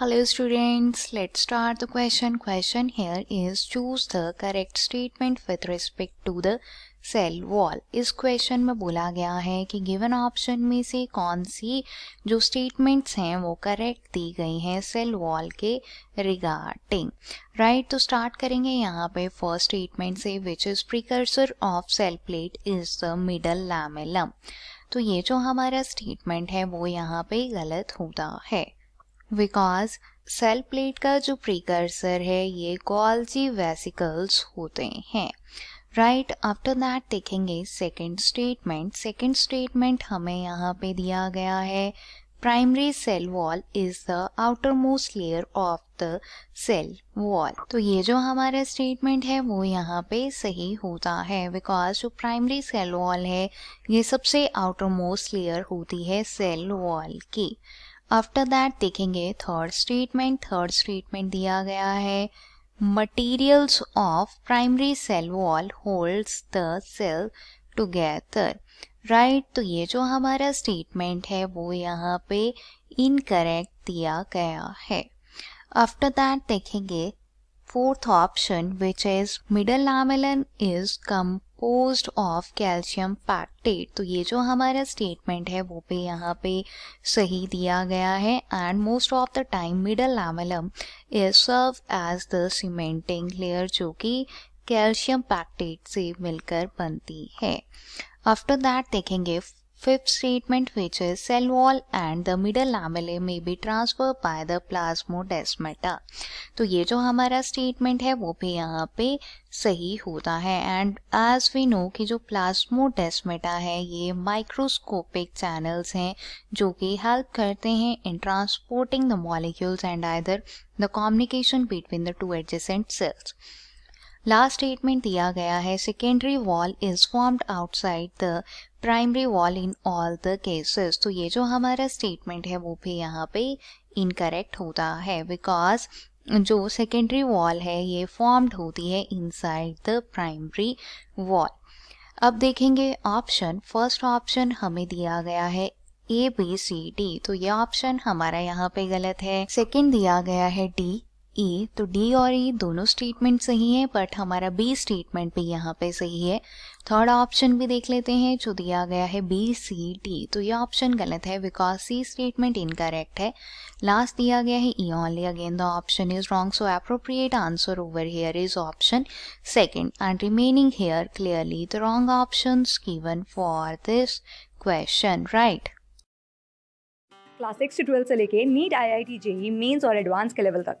Hello students, let's start the question. Question here is choose the correct statement with respect to the cell wall इस question में बोला गया है कि given option में से कौन सी जो स्टेटमेंट्स हैं वो करेक्ट दी गई हैं सेल वॉल के रिगार्डिंग राइट right, तो स्टार्ट करेंगे यहाँ पे फर्स्ट स्टेटमेंट से which is precursor of cell plate is the middle lamella तो ये जो हमारा स्टेटमेंट है वो यहाँ पे गलत होता है बिकॉज सेल प्लेट का जो प्रीकर्सर है ये गोल्जी वेसिकल्स होते हैं राइट आफ्टर दैट देखेंगे सेकेंड स्टेटमेंट सेकेंड स्टेटमेंट हमें यहाँ पे दिया गया है primary cell wall is the outermost layer of the cell wall तो ये जो हमारा स्टेटमेंट है वो यहाँ पे सही होता है बिकॉज जो प्राइमरी सेल वॉल है ये सबसे आउटर मोस्ट लेयर होती है सेल वॉल की आफ्टर दैट देखेंगे थर्ड स्टेटमेंट थर्ड स्टेटमेंट दिया गया है materials of primary cell wall holds the cell together right तो ये जो हमारा स्टेटमेंट है वो यहाँ पे इनकरेक्ट दिया गया है आफ्टर दैट देखेंगे fourth option which is middle lamellan is come composed of calcium pectate तो ये जो हमारा स्टेटमेंट है वो पे यहाँ पे सही दिया गया है and most of the time middle lamella is serve as the cementing layer जो कि कैल्शियम पैक्टेट से मिलकर बनती है आफ्टर दैट देखेंगे Fifth treatment which is cell wall and the middle lamellae may be transferred by the plasmodesmata. तो ये जो हमारा स्टेटमेंट है वो भी यहाँ पे सही होता है एंड एज वी नो कि जो प्लाज्मोडेस्मेटा है ये माइक्रोस्कोपिक चैनल्स हैं जो कि हेल्प करते हैं in transporting the molecules and either the communication between the two adjacent cells last statement दिया गया है secondary wall is formed outside the primary wall in all the cases तो ये जो हमारा स्टेटमेंट है वो भी यहाँ पे इनकरेक्ट होता है बिकॉज जो सेकेंडरी वॉल है ये फॉर्म्ड होती है इनसाइड द प्राइमरी वॉल अब देखेंगे ऑप्शन फर्स्ट ऑप्शन हमें दिया गया है ए बी सी डी तो ये ऑप्शन हमारा यहाँ पे गलत है सेकेंड दिया गया है डी ए e तो डी और ई e दोनों स्टेटमेंट सही है बट हमारा बी स्टेटमेंट भी यहाँ पे सही है थर्ड ऑप्शन भी देख लेते हैं जो दिया गया है बी सी डी तो ये ऑप्शन गलत है बिकॉज सी स्टेटमेंट इनकरेक्ट है लास्ट दिया गया है E only again the option is wrong so appropriate answer over here is option second and remaining here clearly the wrong option given for this question right class six से से लेके NEET I I T JEE mains और advance के level तक